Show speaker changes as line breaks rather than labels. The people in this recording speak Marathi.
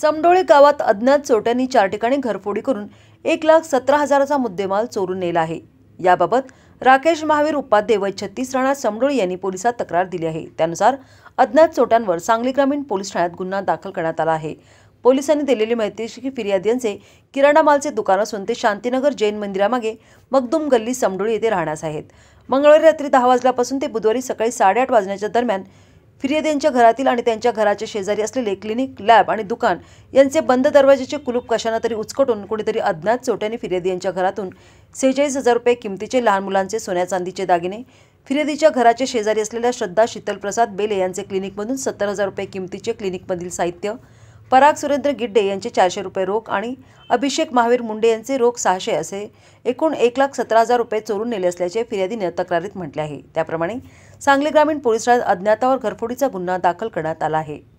समडोळे गावात अज्ञात चोट्यांनी चार ठिकाणी घरफोडी करून एक लाख सतरा हजाराचा मुद्देमाल चोरून नेला आहे याबाबत राकेश महावीर उपाध्ये व छत्तीस राणा समडोळे यांनी पोलिसात तक्रार दिली आहे त्यानुसार अज्ञात चोट्यांवर सांगली ग्रामीण पोलीस ठाण्यात गुन्हा दाखल करण्यात आला आहे पोलिसांनी दिलेली माहिती अशी की फिर्यादी यांचे किराणा मालचे दुकान असून ते शांतीनगर जैन मंदिरामागे मगदुम गल्ली समडोळी येथे राहण्यास आहेत मंगळवारी रात्री दहा वाजल्यापासून ते बुधवारी सकाळी साडेआठ वाजण्याच्या दरम्यान यांच्या घरातील आणि त्यांच्या घराच्या शेजारी असलेले क्लिनिक लॅब आणि दुकान यांचे बंद दरवाजाचे कुलूप कशाना तरी उचकटून कुणीतरी अज्ञात चोट्याने फिर्यादी यांच्या घरातून सेहेचाळीस हजार रुपये किमतीचे लहान मुलांचे सोन्या चांदीचे दागिने फिर्यादीच्या घराच्या शेजारी असलेल्या श्रद्धा शीतलप्रसाद बेले यांचे क्लिनिकमधून सत्तर हजार रुपये किमतीचे क्लिनिकमधील साहित्य पराग सुरेंद्र गिड्डे यांचे चारशे रुपये रोख आणि अभिषेक महावीर मुंडे यांचे रोख सहाशे असे एकूण एक लाख सतरा हजार रुपये चोरून नेले असल्याचे फिर्यादीनं तक्रारीत म्हटले आहे त्याप्रमाणे सांगली ग्रामीण पोलीस अज्ञातावर घरफोडीचा गुन्हा दाखल करण्यात आला आहे